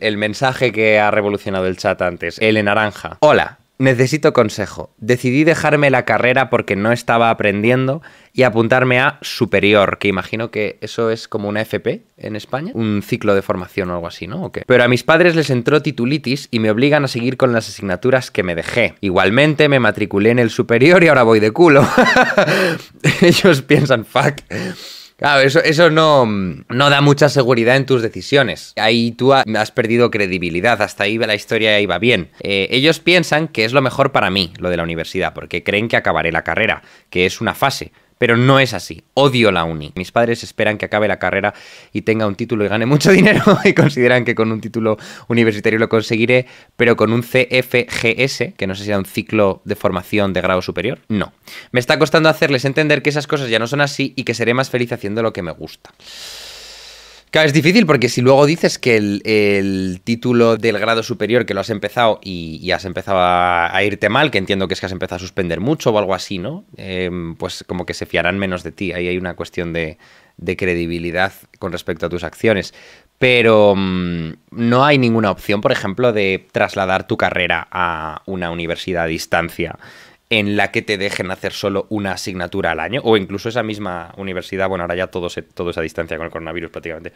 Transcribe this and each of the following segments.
El mensaje que ha revolucionado el chat antes, el en naranja. Hola, necesito consejo. Decidí dejarme la carrera porque no estaba aprendiendo y apuntarme a superior, que imagino que eso es como una FP en España, un ciclo de formación o algo así, ¿no? ¿O Pero a mis padres les entró titulitis y me obligan a seguir con las asignaturas que me dejé. Igualmente me matriculé en el superior y ahora voy de culo. Ellos piensan, fuck. Claro, eso, no, no da mucha seguridad en tus decisiones. Ahí tú has perdido credibilidad, hasta ahí la historia iba bien. Eh, ellos piensan que es lo mejor para mí, lo de la universidad, porque creen que acabaré la carrera, que es una fase pero no es así. Odio la uni. Mis padres esperan que acabe la carrera y tenga un título y gane mucho dinero y consideran que con un título universitario lo conseguiré, pero con un CFGS, que no sé si era un ciclo de formación de grado superior, no. Me está costando hacerles entender que esas cosas ya no son así y que seré más feliz haciendo lo que me gusta es difícil porque si luego dices que el, título del grado superior que lo has empezado y, has empezado a, irte mal, que entiendo que es que has empezado a suspender mucho o algo así, ¿no? Em, pues como que se fiarán menos de ti. Ahí hay una cuestión de, credibilidad con respecto a tus acciones. Pero mm, no hay ninguna opción, por ejemplo, de trasladar tu carrera a una universidad a distancia en la que te dejen hacer solo una asignatura al año, o incluso esa misma universidad, bueno, ahora ya todo, se, es a distancia con el coronavirus prácticamente,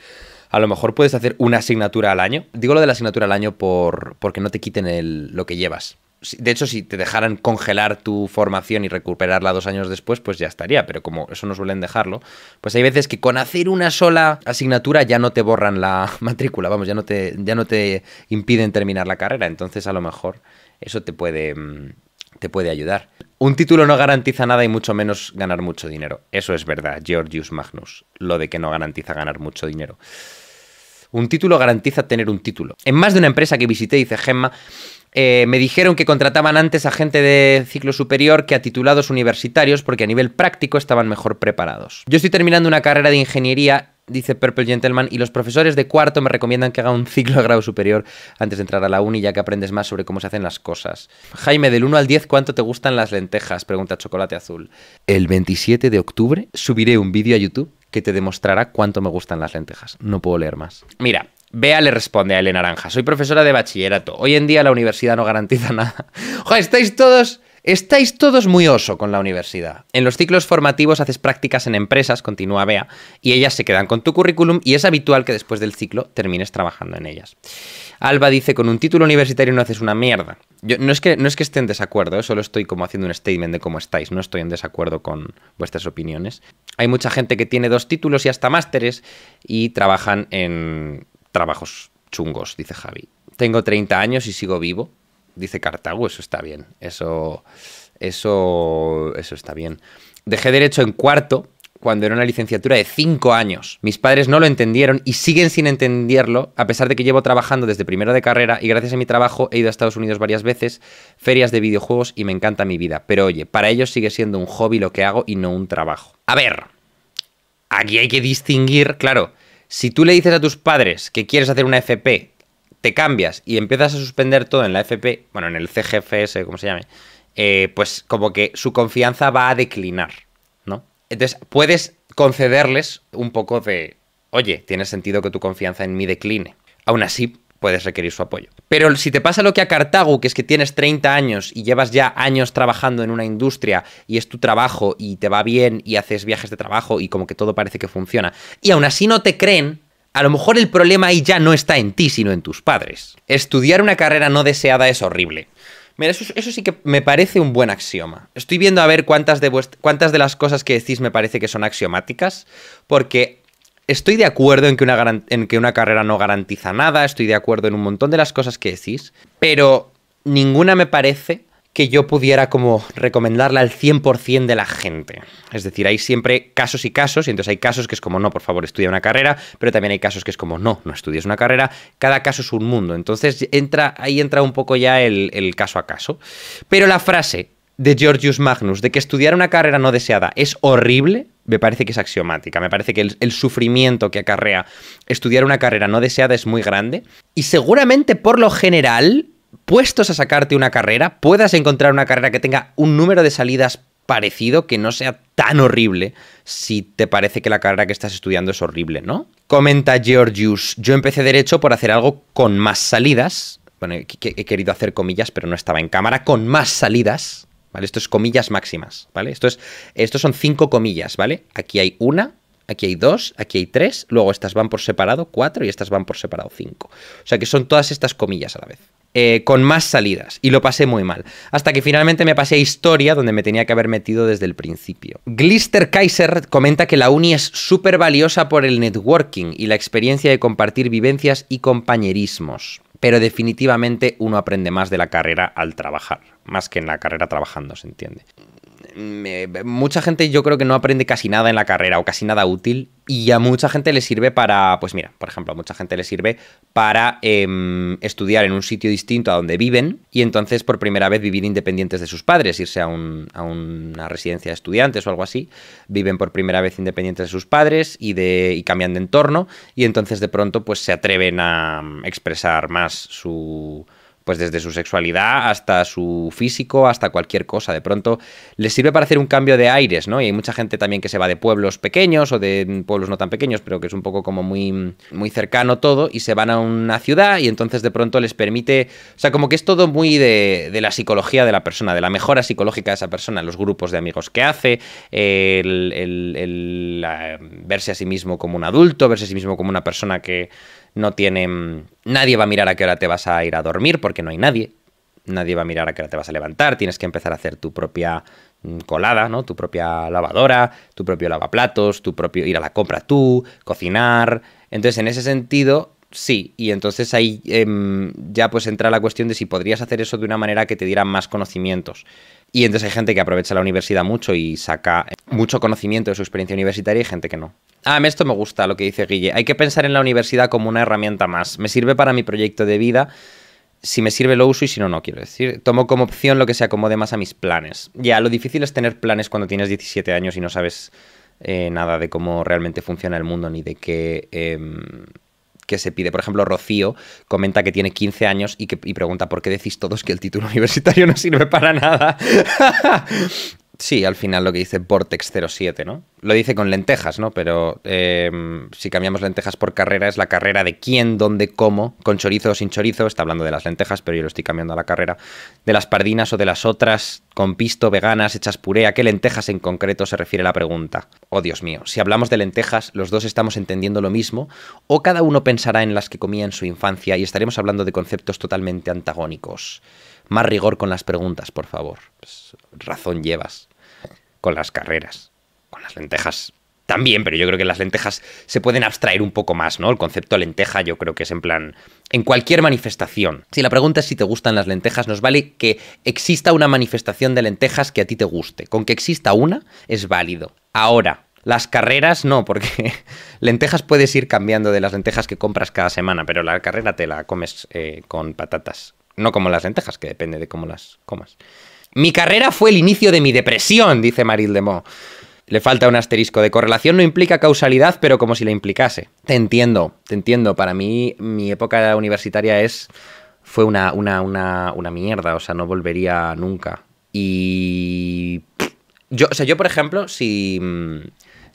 a lo mejor puedes hacer una asignatura al año. Digo lo de la asignatura al año por, porque no te quiten lo que llevas. De hecho, si te dejaran congelar tu formación y recuperarla dos años después, pues ya estaría, pero como eso no suelen dejarlo, pues hay veces que con hacer una sola asignatura ya no te borran la matrícula, vamos, ya no te, ya no te impiden terminar la carrera, entonces a lo mejor eso te puede, mm, te puede ayudar. Un título no garantiza nada y mucho menos ganar mucho dinero. Eso es verdad, Georgius Magnus, lo de que no garantiza ganar mucho dinero. Un título garantiza tener un título. En más de una empresa que visité, dice Gemma, eh, me dijeron que contrataban antes a gente de ciclo superior que a titulados universitarios porque a nivel práctico estaban mejor preparados. Yo estoy terminando una carrera de ingeniería dice Purple Gentleman, y los profesores de cuarto me recomiendan que haga un ciclo a grado superior antes de entrar a la uni, ya que aprendes más sobre cómo se hacen las cosas. Jaime, del 1 al 10, ¿cuánto te gustan las lentejas? Pregunta Chocolate Azul. El 27 de octubre subiré un vídeo a YouTube que te demostrará cuánto me gustan las lentejas. No puedo leer más. Mira, Bea le responde a Elena Naranja, soy profesora de bachillerato. Hoy en día la universidad no garantiza nada. Joder, estáis todos Estáis todos muy oso con la universidad. En los ciclos formativos haces prácticas en empresas, continúa Bea, y ellas se quedan con tu currículum y es habitual que después del ciclo termines trabajando en ellas. Alba dice, con un título universitario no haces una mierda. Yo, no, es que, no es que esté en desacuerdo, ¿eh? solo estoy como haciendo un statement de cómo estáis, no estoy en desacuerdo con vuestras opiniones. Hay mucha gente que tiene dos títulos y hasta másteres y trabajan en trabajos chungos, dice Javi. Tengo 30 años y sigo vivo dice Cartago, eso está bien. Eso, eso, eso está bien. Dejé derecho en cuarto cuando era una licenciatura de cinco años. Mis padres no lo entendieron y siguen sin entenderlo, a pesar de que llevo trabajando desde primero de carrera y gracias a mi trabajo he ido a Estados Unidos varias veces, ferias de videojuegos y me encanta mi vida. Pero oye, para ellos sigue siendo un hobby lo que hago y no un trabajo. A ver, aquí hay que distinguir, claro, si tú le dices a tus padres que quieres hacer una FP cambias y empiezas a suspender todo en la FP, bueno, en el CGFS, como se llame, eh, pues como que su confianza va a declinar, ¿no? Entonces puedes concederles un poco de, oye, tiene sentido que tu confianza en mí decline. Aún así, puedes requerir su apoyo. Pero si te pasa lo que a Cartago, que es que tienes 30 años y llevas ya años trabajando en una industria y es tu trabajo y te va bien y haces viajes de trabajo y como que todo parece que funciona, y aún así no te creen, a lo mejor el problema ahí ya no está en ti, sino en tus padres. Estudiar una carrera no deseada es horrible. Mira, eso, sí que me parece un buen axioma. Estoy viendo a ver cuántas de, cuántas de las cosas que decís me parece que son axiomáticas, porque estoy de acuerdo en que, una en que una carrera no garantiza nada, estoy de acuerdo en un montón de las cosas que decís, pero ninguna me parece que yo pudiera como recomendarla al 100% de la gente. Es decir, hay siempre casos y casos, y entonces hay casos que es como, no, por favor, estudia una carrera, pero también hay casos que es como, no, no estudies una carrera, cada caso es un mundo. Entonces entra, ahí entra un poco ya el, caso a caso. Pero la frase de Georgius Magnus, de que estudiar una carrera no deseada es horrible, me parece que es axiomática. Me parece que el, sufrimiento que acarrea estudiar una carrera no deseada es muy grande. Y seguramente por lo general Puestos a sacarte una carrera, puedas encontrar una carrera que tenga un número de salidas parecido, que no sea tan horrible, si te parece que la carrera que estás estudiando es horrible, ¿no? Comenta Georgius, yo empecé derecho por hacer algo con más salidas, bueno, he querido hacer comillas, pero no estaba en cámara, con más salidas, ¿vale? Esto es comillas máximas, ¿vale? Esto, es, esto son cinco comillas, ¿vale? Aquí hay una, aquí hay dos, aquí hay tres, luego estas van por separado, cuatro, y estas van por separado, cinco. O sea que son todas estas comillas a la vez. Eh, con más salidas y lo pasé muy mal. Hasta que finalmente me pasé a historia donde me tenía que haber metido desde el principio. Glister Kaiser comenta que la uni es súper valiosa por el networking y la experiencia de compartir vivencias y compañerismos. Pero definitivamente uno aprende más de la carrera al trabajar, más que en la carrera trabajando, se entiende mucha gente yo creo que no aprende casi nada en la carrera o casi nada útil y a mucha gente le sirve para, pues mira, por ejemplo, a mucha gente le sirve para em, estudiar en un sitio distinto a donde viven y entonces por primera vez vivir independientes de sus padres, irse a, a una residencia de estudiantes o algo así. Viven por primera vez independientes de sus padres y, de, y cambian de entorno y entonces de pronto pues se atreven a mm, expresar más su, pues desde su sexualidad hasta su físico, hasta cualquier cosa. De pronto les sirve para hacer un cambio de aires, ¿no? Y hay mucha gente también que se va de pueblos pequeños o de pueblos no tan pequeños, pero que es un poco como muy, muy cercano todo y se van a una ciudad y entonces de pronto les permite, o sea, como que es todo muy de, de la psicología de la persona, de la mejora psicológica de esa persona, los grupos de amigos que hace, el, el, verse a sí mismo como un adulto, verse a sí mismo como una persona que no tienen... Mm, nadie va a mirar a qué hora te vas a ir a dormir porque no hay nadie. Nadie va a mirar a qué hora te vas a levantar. Tienes que empezar a hacer tu propia mm, colada, ¿no? Tu propia lavadora, tu propio lavaplatos, tu propio ir a la compra tú, cocinar. Entonces, en ese sentido, Sí, y entonces ahí em, ya pues entra la cuestión de si podrías hacer eso de una manera que te diera más conocimientos. Y entonces hay gente que aprovecha la universidad mucho y saca eh, mucho conocimiento de su experiencia universitaria y gente que no. Ah, esto me gusta lo que dice Guille. Hay que pensar en la universidad como una herramienta más. Me sirve para mi proyecto de vida. Si me sirve lo uso y si no, no quiero decir. Tomo como opción lo que se acomode más a mis planes. Ya, lo difícil es tener planes cuando tienes 17 años y no sabes eh, nada de cómo realmente funciona el mundo ni de qué... Em, que se pide. Por ejemplo, Rocío comenta que tiene 15 años y, que, y pregunta, ¿por qué decís todos que el título universitario no sirve para nada? Sí, al final lo que dice Vortex 07, ¿no? Lo dice con lentejas, ¿no? Pero em, si cambiamos lentejas por carrera, es la carrera de quién, dónde, cómo, con chorizo o sin chorizo. Está hablando de las lentejas, pero yo lo estoy cambiando a la carrera. De las pardinas o de las otras, con pisto, veganas, hechas puré. ¿A qué lentejas en concreto se refiere la pregunta? Oh, Dios mío, si hablamos de lentejas, los dos estamos entendiendo lo mismo, o cada uno pensará en las que comía en su infancia y estaremos hablando de conceptos totalmente antagónicos. Más rigor con las preguntas, por favor. Pues, razón llevas con las carreras, con las lentejas también, pero yo creo que las lentejas se pueden abstraer un poco más, ¿no? El concepto lenteja yo creo que es en plan, en cualquier manifestación. Si la pregunta es si te gustan las lentejas, nos vale que exista una manifestación de lentejas que a ti te guste. Con que exista una es válido. Ahora, las carreras no, porque lentejas puedes ir cambiando de las lentejas que compras cada semana, pero la carrera te la comes eh, con patatas. No como las lentejas, que depende de cómo las comas. Mi carrera fue el inicio de mi depresión, dice Maril de Le falta un asterisco de correlación, no implica causalidad, pero como si la implicase. Te entiendo, te entiendo. Para mí, mi época universitaria es. fue una, una, una, mierda, o sea, no volvería nunca. Y. Yo, o sea, yo, por ejemplo, si. Mm,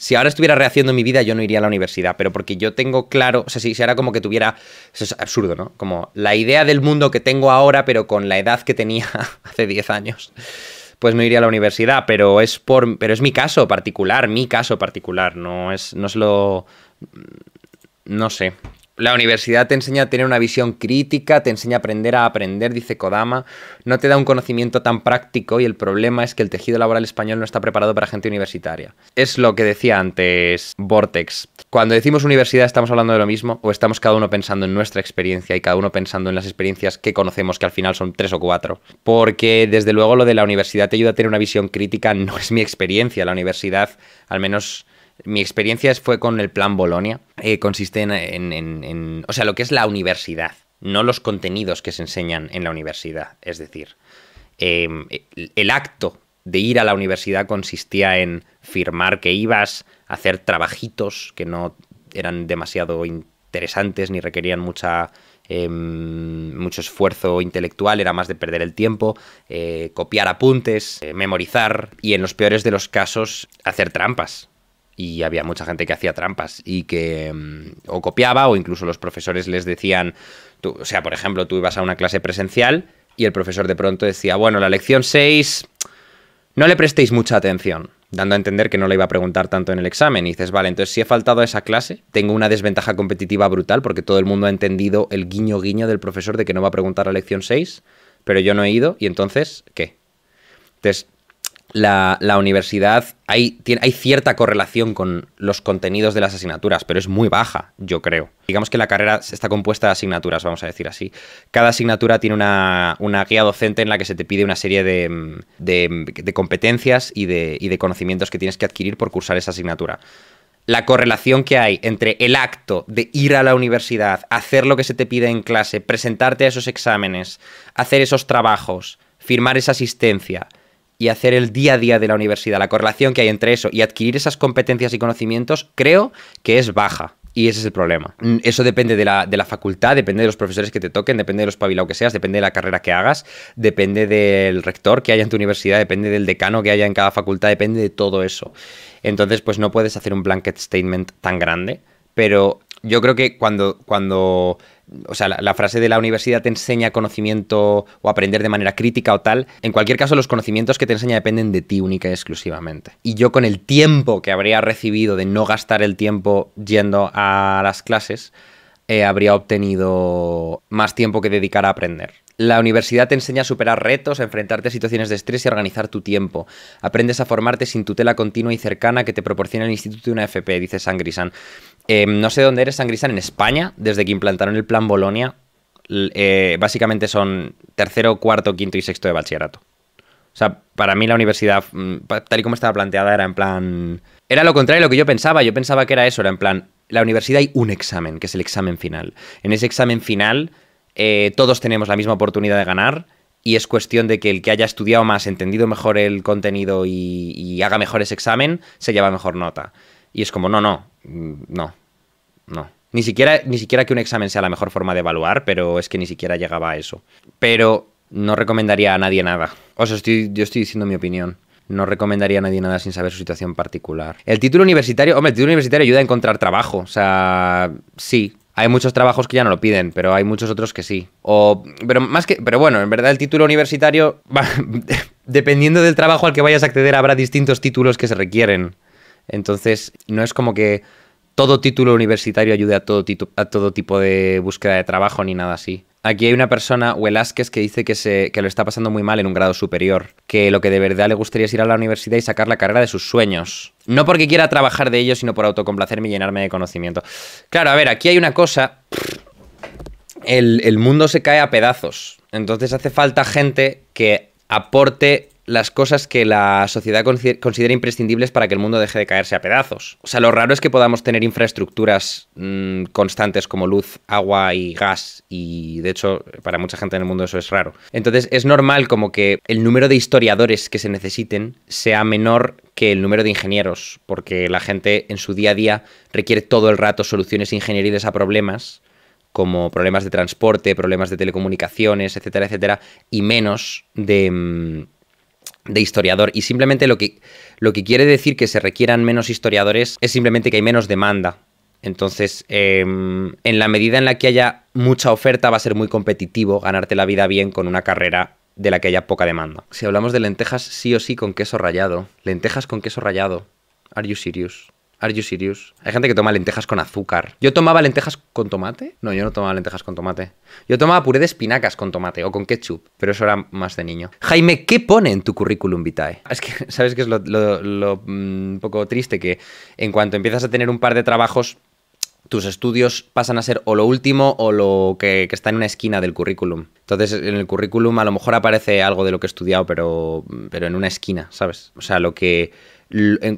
si ahora estuviera rehaciendo mi vida, yo no iría a la universidad, pero porque yo tengo claro, o sea, si, si ahora como que tuviera, eso es absurdo, ¿no? Como la idea del mundo que tengo ahora, pero con la edad que tenía hace 10 años, pues no iría a la universidad, pero es por, pero es mi caso particular, mi caso particular, no es, no es lo, no sé, la universidad te enseña a tener una visión crítica, te enseña a aprender a aprender, dice Kodama, no te da un conocimiento tan práctico y el problema es que el tejido laboral español no está preparado para gente universitaria. Es lo que decía antes Vortex. Cuando decimos universidad estamos hablando de lo mismo o estamos cada uno pensando en nuestra experiencia y cada uno pensando en las experiencias que conocemos, que al final son tres o cuatro. Porque desde luego lo de la universidad te ayuda a tener una visión crítica, no es mi experiencia, la universidad al menos mi experiencia fue con el plan Bolonia. Eh, consiste en, en, en, O sea, lo que es la universidad, no los contenidos que se enseñan en la universidad. Es decir, em, e, el acto de ir a la universidad consistía en firmar que ibas, hacer trabajitos que no eran demasiado interesantes ni requerían mucha em, mucho esfuerzo intelectual, era más de perder el tiempo, eh, copiar apuntes, eh, memorizar y en los peores de los casos hacer trampas y había mucha gente que hacía trampas y que mm, o copiaba o incluso los profesores les decían, tú, o sea, por ejemplo, tú ibas a una clase presencial y el profesor de pronto decía, bueno, la lección 6 no le prestéis mucha atención, dando a entender que no le iba a preguntar tanto en el examen. Y dices, vale, entonces si he faltado a esa clase, tengo una desventaja competitiva brutal porque todo el mundo ha entendido el guiño guiño del profesor de que no va a preguntar la lección 6, pero yo no he ido y entonces, ¿qué? Entonces, la, universidad, hay, hay cierta correlación con los contenidos de las asignaturas, pero es muy baja, yo creo. Digamos que la carrera está compuesta de asignaturas, vamos a decir así. Cada asignatura tiene una, guía docente en la que se te pide una serie de, de, competencias y de, y de conocimientos que tienes que adquirir por cursar esa asignatura la correlación que hay entre el acto de ir a la universidad, hacer lo que se te pide en clase, presentarte a esos exámenes, hacer esos trabajos, firmar esa asistencia, y hacer el día a día de la universidad, la correlación que hay entre eso y adquirir esas competencias y conocimientos, creo que es baja. Y ese es el problema. Mm, eso depende de la, facultad, depende de los profesores que te toquen, depende de los pabilado que seas, depende de la carrera que hagas, depende del rector que haya en tu universidad, depende del decano que haya en cada facultad, depende de todo eso. Entonces, pues no puedes hacer un blanket statement tan grande, pero yo creo que cuando, cuando o sea, la, frase de la universidad te enseña conocimiento o aprender de manera crítica o tal, en cualquier caso los conocimientos que te enseña dependen de ti única y exclusivamente. Y yo con el tiempo que habría recibido de no gastar el tiempo yendo a las clases, eh, habría obtenido más tiempo que dedicar a aprender. La universidad te enseña a superar retos, a enfrentarte a situaciones de estrés y a organizar tu tiempo. Aprendes a formarte sin tutela continua y cercana que te proporciona el instituto de una FP, dice Sangrisan. Em, no sé dónde eres, Sangristán, en España, desde que implantaron el plan Bolonia, eh, básicamente son tercero, cuarto, quinto y sexto de bachillerato. O sea, para mí la universidad, mm, tal y como estaba planteada, era en plan... Era lo contrario de lo que yo pensaba. Yo pensaba que era eso, era en plan... La universidad hay un examen, que es el examen final. En ese examen final eh, todos tenemos la misma oportunidad de ganar y es cuestión de que el que haya estudiado más, entendido mejor el contenido y, y haga mejor ese examen, se lleva mejor nota. Y es como, no, no, mm, no, no. Ni siquiera, ni siquiera que un examen sea la mejor forma de evaluar, pero es que ni siquiera llegaba a eso. Pero no recomendaría a nadie nada. O sea, yo estoy diciendo mi opinión. No recomendaría a nadie nada sin saber su situación particular. El título universitario, hombre, el título universitario ayuda a encontrar trabajo. O sea, sí. Hay muchos trabajos que ya no lo piden, pero hay muchos otros que sí. O, pero más que, pero bueno, en verdad el título universitario, dependiendo del trabajo al que vayas a acceder, habrá distintos títulos que se requieren. Entonces, no es como que todo título universitario ayude a todo, a todo tipo de búsqueda de trabajo ni nada así. Aquí hay una persona, Velázquez, que dice que, lo está pasando muy mal en un grado superior, que lo que de verdad le gustaría es ir a la universidad y sacar la carrera de sus sueños. No porque quiera trabajar de ello, sino por autocomplacerme y llenarme de conocimiento. Claro, a ver, aquí hay una cosa... el mundo se cae a pedazos. Entonces hace falta gente que aporte las cosas que la sociedad considera imprescindibles para que el mundo deje de caerse a pedazos. O sea, lo raro es que podamos tener infraestructuras mm, constantes como luz, agua y gas, y de hecho para mucha gente en el mundo eso es raro. Entonces es normal como que el número de historiadores que se necesiten sea menor que el número de ingenieros, porque la gente en su día a día requiere todo el rato soluciones ingenieriles a problemas como problemas de transporte, problemas de telecomunicaciones, etcétera, etcétera, y menos de, mm, de historiador y simplemente lo que, lo que quiere decir que se requieran menos historiadores es simplemente que hay menos demanda. Entonces, em, en la medida en la que haya mucha oferta va a ser muy competitivo ganarte la vida bien con una carrera de la que haya poca demanda. Si hablamos de lentejas sí o sí con queso rallado, lentejas con queso rallado, are you serious? Are you serious? Hay gente que toma lentejas con azúcar. ¿Yo tomaba lentejas con tomate? No, yo no tomaba lentejas con tomate. Yo tomaba puré de espinacas con tomate o con ketchup, pero eso era más de niño. Jaime, ¿qué pone en tu currículum vitae? Es que, ¿sabes qué es lo, mm, un poco triste? Que en cuanto empiezas a tener un par de trabajos, tus estudios pasan a ser o lo último o lo que, está en una esquina del currículum. Entonces, en el currículum a lo mejor aparece algo de lo que he estudiado, pero, pero en una esquina, ¿sabes? O sea, lo que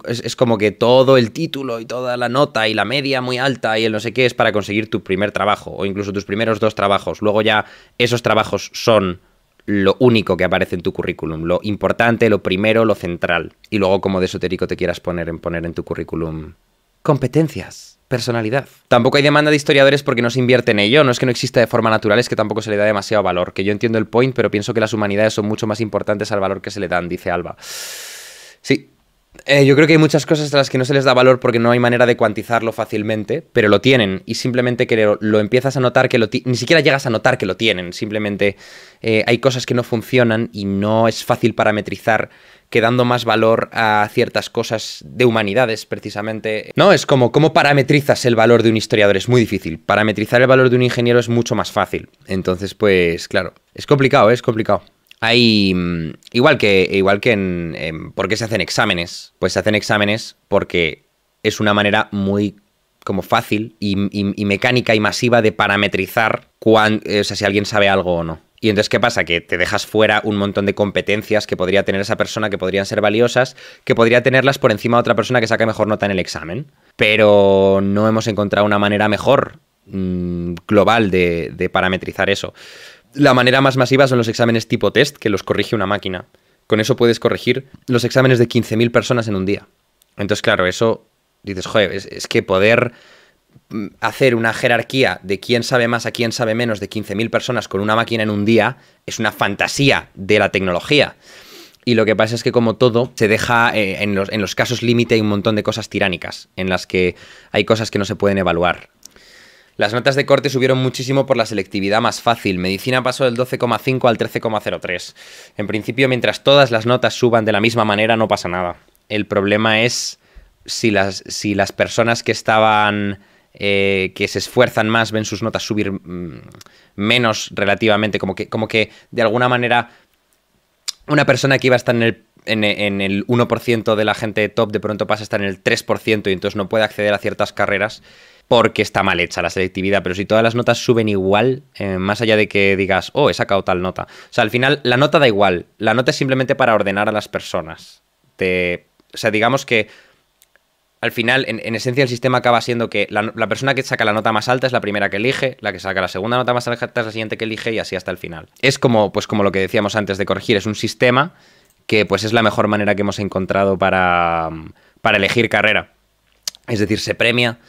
es, como que todo el título y toda la nota y la media muy alta y el no sé qué es para conseguir tu primer trabajo o incluso tus primeros dos trabajos. Luego ya esos trabajos son lo único que aparece en tu currículum, lo importante, lo primero, lo central. Y luego como de esotérico te quieras poner en poner en tu currículum competencias personalidad. Tampoco hay demanda de historiadores porque no se invierte en ello, no es que no exista de forma natural, es que tampoco se le da demasiado valor, que yo entiendo el point, pero pienso que las humanidades son mucho más importantes al valor que se le dan, dice Alba. Sí, eh, yo creo que hay muchas cosas a las que no se les da valor porque no hay manera de cuantizarlo fácilmente, pero lo tienen y simplemente que lo, empiezas a notar que lo ni siquiera llegas a notar que lo tienen, simplemente eh, hay cosas que no funcionan y no es fácil parametrizar que dando más valor a ciertas cosas de humanidades, precisamente. No, es como cómo parametrizas el valor de un historiador, es muy difícil. Parametrizar el valor de un ingeniero es mucho más fácil. Entonces, pues claro, es complicado, ¿eh? es complicado hay, mm, igual que, igual que en, ¿Por qué se hacen exámenes? Pues se hacen exámenes porque es una manera muy como fácil y, mecánica y masiva de parametrizar cuán, eh, o sea, si alguien sabe algo o no. Y entonces, ¿qué pasa? Que te dejas fuera un montón de competencias que podría tener esa persona, que podrían ser valiosas, que podría tenerlas por encima de otra persona que saca mejor nota en el examen. Pero no hemos encontrado una manera mejor mm, global de, de parametrizar eso. La manera más masiva son los exámenes tipo test, que los corrige una máquina. Con eso puedes corregir los exámenes de 15.000 personas en un día. Entonces, claro, eso dices, joder, es, que poder mm, hacer una jerarquía de quién sabe más a quién sabe menos de 15.000 personas con una máquina en un día es una fantasía de la tecnología. Y lo que pasa es que, como todo, se deja eh, en, los, en los casos límite un montón de cosas tiránicas, en las que hay cosas que no se pueden evaluar. Las notas de corte subieron muchísimo por la selectividad más fácil. Medicina pasó del 12,5 al 13,03. En principio, mientras todas las notas suban de la misma manera, no pasa nada. El problema es si las, si las personas que estaban... Eh, que se esfuerzan más ven sus notas subir mm, menos relativamente, como que, como que de alguna manera una persona que iba a estar el, en, en el 1% de la gente top de pronto pasa a estar en el 3% y entonces no puede acceder a ciertas carreras porque está mal hecha la selectividad, pero si todas las notas suben igual, eh, más allá de que digas, oh, he sacado tal nota. O sea, al final la nota da igual, la nota es simplemente para ordenar a las personas. O sea, digamos que al final, en, esencia, el sistema acaba siendo que la, persona que saca la nota más alta es la primera que elige, la que saca la segunda nota más alta es la siguiente que elige y así hasta el final. Es como, pues, como lo que decíamos antes de corregir, es un sistema que pues, es la mejor manera que hemos encontrado para, para elegir carrera. Es decir, se premia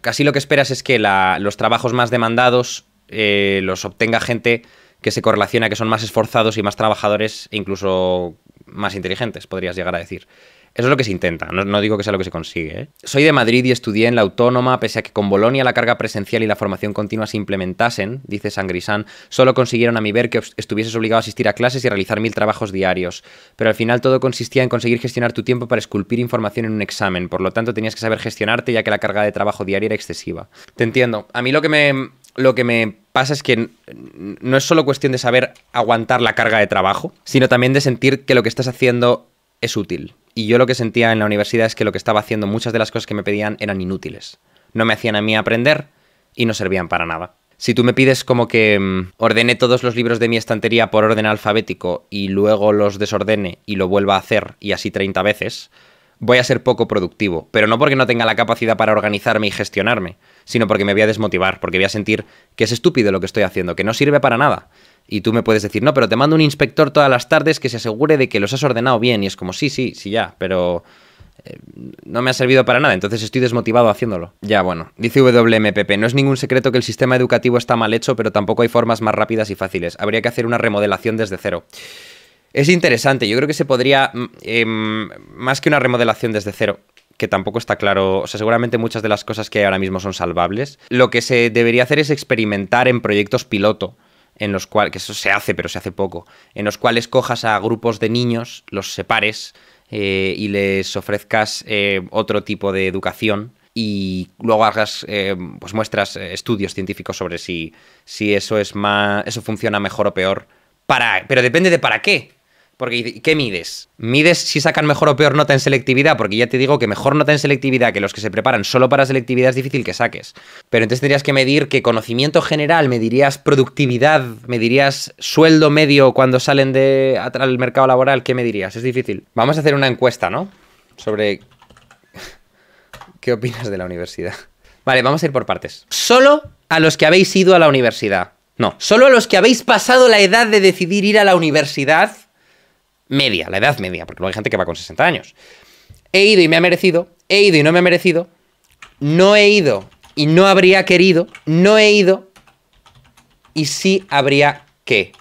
casi lo que esperas es que los trabajos más demandados eh, los obtenga gente que se correlaciona, que son más esforzados y más trabajadores e incluso más inteligentes, podrías llegar a decir. Eso es lo que se intenta, no, digo que sea lo que se consigue. ¿eh? Soy de Madrid y estudié en la Autónoma, pese a que con Bolonia la carga presencial y la formación continua se implementasen, dice Sangrisán, solo consiguieron a mi ver que estuvieses obligado a asistir a clases y realizar mil trabajos diarios. Pero al final todo consistía en conseguir gestionar tu tiempo para esculpir información en un examen, por lo tanto tenías que saber gestionarte ya que la carga de trabajo diaria era excesiva. Te entiendo. A mí lo que me, lo que me pasa es que no es solo cuestión de saber aguantar la carga de trabajo, sino también de sentir que lo que estás haciendo es útil y yo lo que sentía en la universidad es que lo que estaba haciendo, muchas de las cosas que me pedían eran inútiles. No me hacían a mí aprender y no servían para nada. Si tú me pides como que mm, ordene todos los libros de mi estantería por orden alfabético y luego los desordene y lo vuelva a hacer y así 30 veces, voy a ser poco productivo, pero no porque no tenga la capacidad para organizarme y gestionarme, sino porque me voy a desmotivar, porque voy a sentir que es estúpido lo que estoy haciendo, que no sirve para nada. Y tú me puedes decir, no, pero te mando un inspector todas las tardes que se asegure de que los has ordenado bien. Y es como, sí, sí, sí, ya, pero eh, no me ha servido para nada, entonces estoy desmotivado haciéndolo. Ya, bueno. Dice WMPP, no es ningún secreto que el sistema educativo está mal hecho, pero tampoco hay formas más rápidas y fáciles. Habría que hacer una remodelación desde cero. Es interesante, yo creo que se podría, mm, em, más que una remodelación desde cero, que tampoco está claro, o sea, seguramente muchas de las cosas que hay ahora mismo son salvables, lo que se debería hacer es experimentar en proyectos piloto en los cuales, que eso se hace, pero se hace poco, en los cuales cojas a grupos de niños, los separes eh, y les ofrezcas eh, otro tipo de educación y luego hagas eh, pues muestras estudios científicos sobre si, si eso es más eso funciona mejor o peor para pero depende de para qué porque, ¿qué mides? ¿Mides si sacan mejor o peor nota en selectividad? Porque ya te digo que mejor nota en selectividad que los que se preparan solo para selectividad es difícil que saques. Pero entonces tendrías que medir que conocimiento general, medirías productividad, medirías sueldo medio cuando salen de atrás el mercado laboral, ¿qué medirías? Es difícil. Vamos a hacer una encuesta, ¿no? Sobre qué opinas de la universidad. Vale, vamos a ir por partes. Solo a los que habéis ido a la universidad. No, solo a los que habéis pasado la edad de decidir ir a la universidad media, la edad media, porque no hay gente que va con 60 años. He ido y me ha merecido, he ido y no me ha merecido, no he ido y no habría querido, no he ido y sí habría que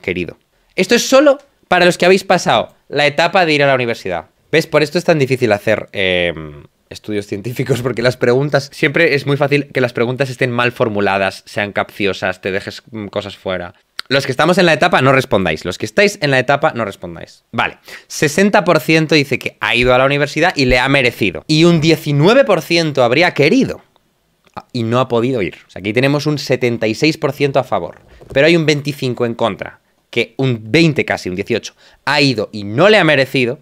querido. Esto es solo para los que habéis pasado la etapa de ir a la universidad. ¿Ves? Por esto es tan difícil hacer em, estudios científicos, porque las preguntas, siempre es muy fácil que las preguntas estén mal formuladas, sean capciosas, te dejes mm, cosas fuera. Los que estamos en la etapa, no respondáis. Los que estáis en la etapa, no respondáis. Vale. 60% dice que ha ido a la universidad y le ha merecido. Y un 19% habría querido ah, y no ha podido ir. O sea, aquí tenemos un 76% a favor, pero hay un 25% en contra, que un 20 casi, un 18, ha ido y no le ha merecido,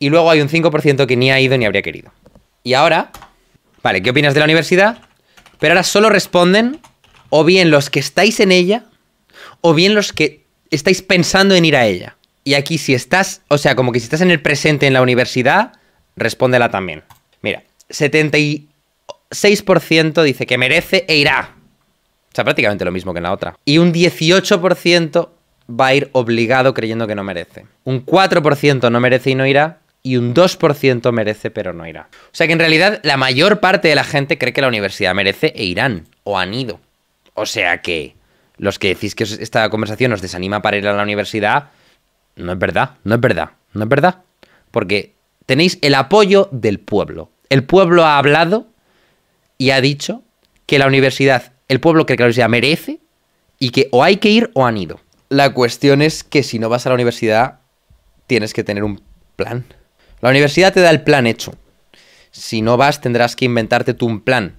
y luego hay un 5% que ni ha ido ni habría querido. Y ahora, vale, ¿qué opinas de la universidad? Pero ahora solo responden o bien los que estáis en ella o bien los que estáis pensando en ir a ella. Y aquí si estás, o sea, como que si estás en el presente en la universidad, respóndela también. Mira, 76% dice que merece e irá. O sea, prácticamente lo mismo que en la otra. Y un 18% va a ir obligado creyendo que no merece. Un 4% no merece y no irá. Y un 2% merece pero no irá. O sea que en realidad la mayor parte de la gente cree que la universidad merece e irán. O han ido. O sea que los que decís que esta conversación os desanima para ir a la universidad, no es verdad, no es verdad, no es verdad. Porque tenéis el apoyo del pueblo. El pueblo ha hablado y ha dicho que la universidad, el pueblo que la universidad merece y que o hay que ir o han ido. La cuestión es que si no vas a la universidad, tienes que tener un plan. La universidad te da el plan hecho. Si no vas, tendrás que inventarte tú un plan.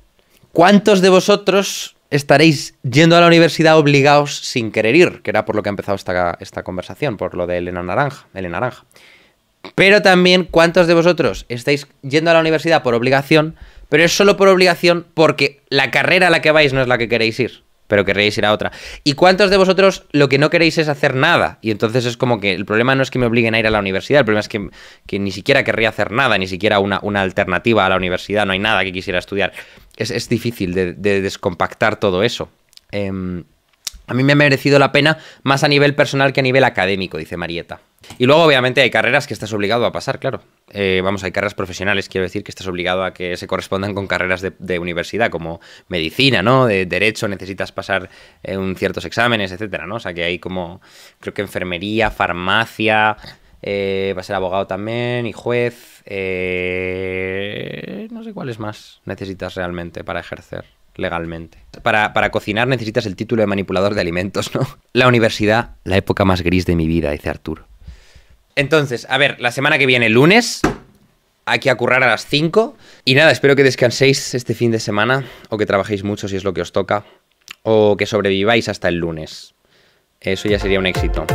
¿Cuántos de vosotros estaréis yendo a la universidad obligados sin querer ir, que era por lo que ha empezado esta, esta conversación, por lo de Elena Naranja, Naranja. Pero también, ¿cuántos de vosotros estáis yendo a la universidad por obligación? Pero es solo por obligación porque la carrera a la que vais no es la que queréis ir, pero queréis ir a otra. ¿Y cuántos de vosotros lo que no queréis es hacer nada? Y entonces es como que el problema no es que me obliguen a ir a la universidad, el problema es que, ni siquiera querría hacer nada, ni siquiera una, una alternativa a la universidad, no hay nada que quisiera estudiar es, difícil de, descompactar todo eso. Em, a mí me ha merecido la pena más a nivel personal que a nivel académico, dice Marieta. Y luego, obviamente, hay carreras que estás obligado a pasar, claro. Eh, vamos, hay carreras profesionales, quiero decir, que estás obligado a que se correspondan con carreras de, universidad, como medicina, ¿no? De derecho, necesitas pasar eh, ciertos exámenes, etcétera, ¿no? O sea, que hay como, creo que enfermería, farmacia, eh, va a ser abogado también y juez, ¿Cuáles más necesitas realmente para ejercer legalmente? Para, cocinar necesitas el título de manipulador de alimentos, ¿no? La universidad, la época más gris de mi vida, dice Arturo. Entonces, a ver, la semana que viene, lunes, hay que acurrar a las 5. Y nada, espero que descanséis este fin de semana o que trabajéis mucho si es lo que os toca o que sobreviváis hasta el lunes. Eso ya sería un éxito.